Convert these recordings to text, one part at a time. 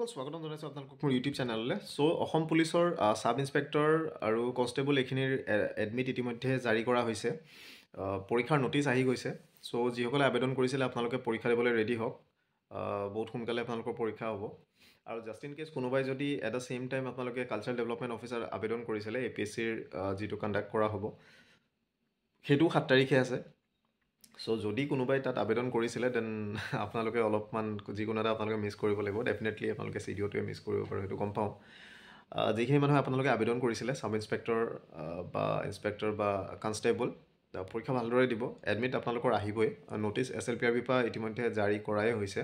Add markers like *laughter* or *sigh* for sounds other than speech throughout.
অকল স্বাগতম জনাইছোঁ আপোনালোকক মোৰ ইউটিউব চেনেললৈ চ' অসম পুলিচৰ ছাব ইনস্পেক্টৰ আৰু কনষ্টেবল এইখিনিৰ এডমিট ইতিমধ্যে জাৰি কৰা হৈছে পৰীক্ষাৰ নটিচ আহি গৈছে চ' যিসকলে আবেদন কৰিছিলে আপোনালোকে পৰীক্ষা দিবলৈ ৰেডি হওক বহুত সোনকালে আপোনালোকৰ পৰীক্ষা হ'ব আৰু জাষ্ট ইন কেছ কোনোবাই যদি এট দ্য ছেইম টাইম আপোনালোকে কালচাৰেল ডেভেলপমেণ্ট অফিচাৰ আবেদন কৰিছিলে এ পি এছ চিৰ যিটো কণ্ডাক্ট কৰা হ'ব সেইটোও সাত তাৰিখে আছে চ' যদি কোনোবাই তাত আবেদন কৰিছিলে দেন *laughs* আপোনালোকে অলপমান যিকোনো এটা আপোনালোকে মিছ কৰিব লাগিব ডেফিনেটলি আপোনালোকে চি ডি অ'টোৱে মিছ কৰিব পাৰে সেইটো গম পাওঁ যিখিনি মানুহে আপোনালোকে আবেদন কৰিছিলে চাব ইনস্পেক্টৰ বা ইনস্পেক্টৰ বা কনষ্টেবল পৰীক্ষা ভালদৰে দিব এডমিট আপোনালোকৰ আহিবই notice S L P R বিৰ পৰা ইতিমধ্যে জাৰি কৰাই হৈছে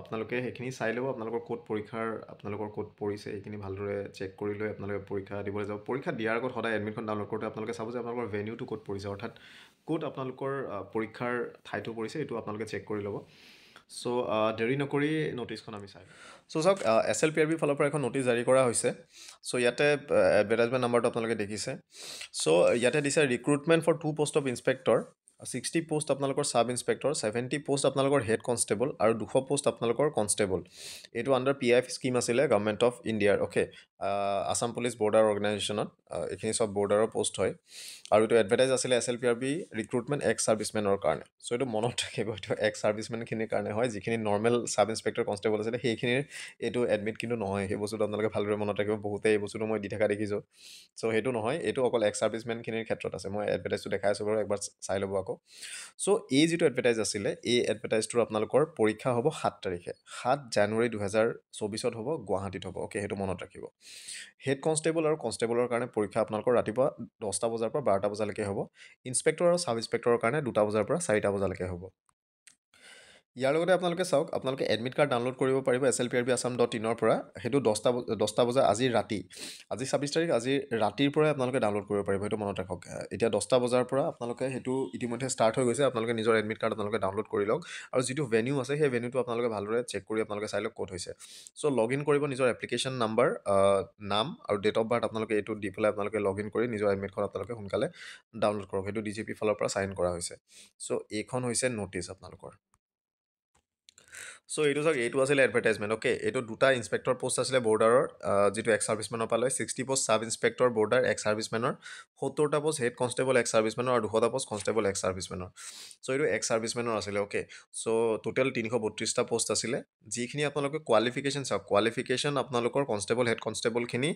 আপোনালোকে সেইখিনি চাই ল'ব আপোনালোকৰ ক'ত পৰীক্ষাৰ আপোনালোকৰ ক'ত পৰিছে সেইখিনি ভালদৰে চেক কৰি লৈ আপোনালোকে পৰীক্ষা দিবলৈ যাব পৰীক্ষা দিয়াৰ আগত সদায় এডমিটখন ডাউনলোড কৰোঁতে আপোনালোকে চাব যে আপোনালোকৰ ভেনিউটো ক'ত পৰিছে অৰ্থাৎ ক'ত আপোনালোকৰ পৰীক্ষাৰ ঠাইটো পৰিছে এইটো আপোনালোকে চেক কৰি ল'ব চ' দেৰি নকৰি নটিছখন আমি চাই চ' চাওক এছ এল পি আৰ বিৰ ফালৰ পৰা এখন নটিছ জাৰি কৰা হৈছে চ' ইয়াতে এডভাৰটাইজমেণ্ট নাম্বাৰটো আপোনালোকে দেখিছে চ' ইয়াতে দিছে recruitment for two post of inspector sixty post আপোনালোকৰ ছাব ইন্সপেক্টৰ ছেভেণ্টি পোষ্ট আপোনালোকৰ হেড কনষ্টেবল আৰু দুশ পোষ্ট আপোনালোকৰ কনষ্টেবল এইটো আণ্ডাৰ পি এফ স্কীম আছিলে গভৰ্ণমেণ্ট অফ ইণ্ডিয়াৰ অ'কে আছাম পুলিচ বৰ্ডাৰ অৰ্গেনাইজেশ্যনত এইখিনি চব বৰ্ডাৰৰ পোষ্ট হয় আৰু এইটো এডভাৰটাইজ আছিলে S L P R B recruitment ex ছাৰ্ভিচমেনৰ কাৰণে চ' এইটো মনত থাকিব এইটো এক্স ছাৰ্ভিচমেনখিনিৰ কাৰণে হয় যিখিনি নৰ্মেল ছাব ইন্সপেক্টৰ কনষ্টেবল আছিলে সেইখিনিৰ এইটো এডমিট কিন্তু নহয় সেই বস্তুটো আপোনালোকে ভালদৰে মনত ৰাখিব বহুতে এই বস্তুটো মই দি থকা দেখিছোঁ চ' সেইটো নহয় এইটো অকল এক্স ছাৰ্ভিচমেনখিনিৰ ক্ষেত্ৰত আছে মই এডভাৰটাইজটো দেখাই আছোঁ বাৰু একবাৰ চাই ল'ব আকৌ চ' এই যিটো এডভাৰটাইজ আছিলে এই এডভাৰটাইজটোৰ আপোনালোকৰ পৰীক্ষা হ'ব সাত তাৰিখে সাত জানুৱাৰী দুহেজাৰ চৌবিছত হ'ব গুৱাহাটীত হ'ব অ'কে সেইটো মনত ৰাখিব হেড কনষ্টেবল আৰু কনষ্টেবলৰ কাৰণে পৰীক্ষা আপোনালোকৰ ৰাতিপুৱা দহটা বজাৰ পৰা বাৰটা বজালৈকে হ'ব ইঞ্চপেক্টৰ আৰু ছাব ইনস্পেক্টৰৰ কাৰণে দুটা বজাৰ পৰা চাৰিটা বজালৈকে হ'ব ইয়াৰ লগতে আপোনালোকে চাওক আপোনালোকে এডমিট কাৰ্ড ডাউনলোড কৰিব পাৰিব S L P R B Assam dot ইনৰ পৰা সেইটো দহটা দহটা বজাত আজি ৰাতি আজি ছাব্বিছ তাৰিখ আজি ৰাতিৰ পৰাই আপোনালোকে ডাউনলোড কৰিব পাৰিব সেইটো মনত ৰাখক এতিয়া দহটা বজাৰ পৰা আপোনালোকে সেইটো ইতিমধ্যে ষ্টাৰ্ট হৈ গৈছে আপোনালোকে নিজৰ এডমিট কাৰ্ড আপোনালোকে ডাউনলোড কৰি লওক আৰু যিটো ভেনিউ আছে সেই ভেনিউটো আপোনালোকে ভালদৰে চেক কৰি আপোনালোকে চাই লওক ক'ত হৈছে চ' লগ ইন কৰিব নিজৰ এপ্লিকেশ্যন নাম্বাৰ নাম আৰু ডেট অফ বাৰ্থ আপোনালোকে এইটো দি পেলাই আপোনালোকে লগ ইন কৰি নিজৰ এডমিট কাৰ্ড আপোনালোকে সোনকালে ডাউনলোড কৰক সেইটো ডি জি পি ফালৰ পৰা চাইন কৰা হৈছে চ' এইখন হৈছে নটিছ আপোনালোকৰ চ' এইটো চাওক এইটো আছিলে এডভাৰটাইজমেণ্ট অ'কে এইটো দুটা ইঞ্চপেক্টৰ পষ্ট আছিলে বৰ্ডাৰৰ যিটো এক্স ছাৰ্ভিচমেনৰ পালে sixty post sub inspector border ex ছাৰ্ভিচমেনৰ সত্তৰটা পষ্ট হেড কনষ্টেবল এক্স ছাৰ্ভিচমেনৰ আৰু দুশটা পষ্ট কনষ্টেবল এক্স ছাৰ্ভিচমেনৰ চ' এইটো এক্স ছাৰ্ভিচমেনৰ আছিলে অ'কে চ' টোটেল তিনিশ বত্ৰিছটা পষ্ট আছিলে যিখিনি আপোনালোকে কোৱালিফিকেশ্যন চাওক কোৱালিফিকেশ্যন আপোনালোকৰ কনষ্টেবল হেড কনষ্টেবলখিনি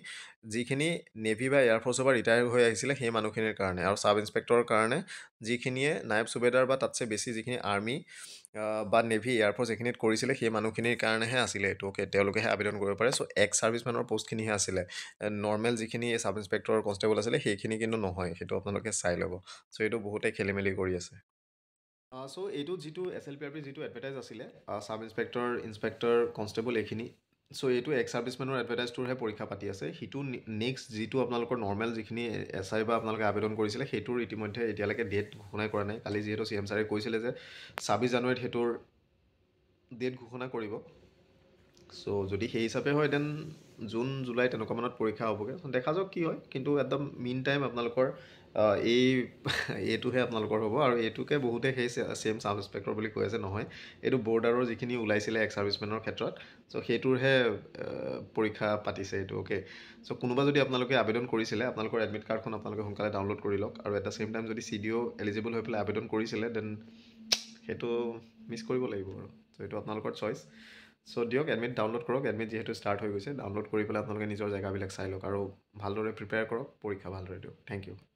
যিখিনি নেভি বা এয়াৰফৰ্চৰ পৰা ৰিটায়াৰ হৈ আহিছিলে সেই মানুহখিনিৰ কাৰণে আৰু ছাব ইনস্পেক্টৰৰ কাৰণে যিখিনিয়ে নায়ব চুবেদাৰ বা তাতছে বেছি যিখিনি আৰ্মি বা নেভি এয়াৰফৰ্চ এইখিনিত কৰিছিলে সেই মানুহখিনিৰ কাৰণেহে আছিলে এইটো অ'কে তেওঁলোকেহে আবেদন কৰিব পাৰে চ' এক্স ছাৰ্ভিচমেনৰ পষ্টখিনিহে আছিলে নৰ্মেল যিখিনি চাব ইনস্পেক্টৰ কনষ্টেবল আছিলে সেইখিনি কিন্তু নহয় সেইটো আপোনালোকে চাই ল'ব চ' এইটো বহুতে খেলি মেলি কৰি আছে চ' এইটো যিটো S L P R P যিটো এডভাৰটাইজ আছিলে চাব ইনস্পেক্টৰ ইনস্পেক্টৰ কনষ্টেবল এইখিনি চ' এইটো এক ছাৰ্ভিছমেনৰ এডভাৰটাইজটোৰহে পৰীক্ষা পাতি আছে সিটো নেক্সট যিটো আপোনালোকৰ নৰ্মেল যিখিনি এছ আই বা আপোনালোকে আবেদন কৰিছিলে সেইটোৰ ইতিমধ্যে এতিয়ালৈকে ডেট ঘোষণাই কৰা নাই কালি যিহেতু চি এম ছাৰে কৈছিলে যে ছাব্বিছ জানুৱাৰীত সেইটোৰ ডেট ঘোষণা কৰিব চ' যদি সেই হিচাপে হয় দেন জুন জুলাই তেনেকুৱা মানত পৰীক্ষা হ'বগৈ দেখা যাওক কি হয় কিন্তু একদম মেইন টাইম আপোনালোকৰ এই এইটোহে আপোনালোকৰ হ'ব আৰু এইটোকে বহুতে সেই চেম চাব ইঞ্চপেক্টৰ বুলি কৈ আছে নহয় এইটো বৰ্ডাৰৰ যিখিনি ওলাইছিলে এক্স ছাৰ্ভিচমেনৰ ক্ষেত্ৰত চ' সেইটোৰহে পৰীক্ষা পাতিছে এইটো অ'কে চ' কোনোবা যদি আপোনালোকে আবেদন কৰিছিলে আপোনালোকৰ এডমিট কাৰ্ডখন আপোনালোকে সোনকালে ডাউনলোড কৰি লওক আৰু এট দ্য চেম টাইম যদি চি ডি অ' এলিজিবল হৈ পেলাই আবেদন কৰিছিলে দেন সেইটো মিছ কৰিব লাগিব আৰু চ' এইটো আপোনালোকৰ চইচ চ' দিয়ক এডমিট ডাউনলোড কৰক এডমিট যিহেতু ষ্টাৰ্ট হৈ গৈছে ডাউনলোড কৰি পেলাই আপোনালোকে নিজৰ জেগাবিলাক চাই লওক আৰু ভালদৰে প্ৰিপেয়াৰ কৰক পৰীক্ষা ভালদৰে দিয়ক থেংক ইউ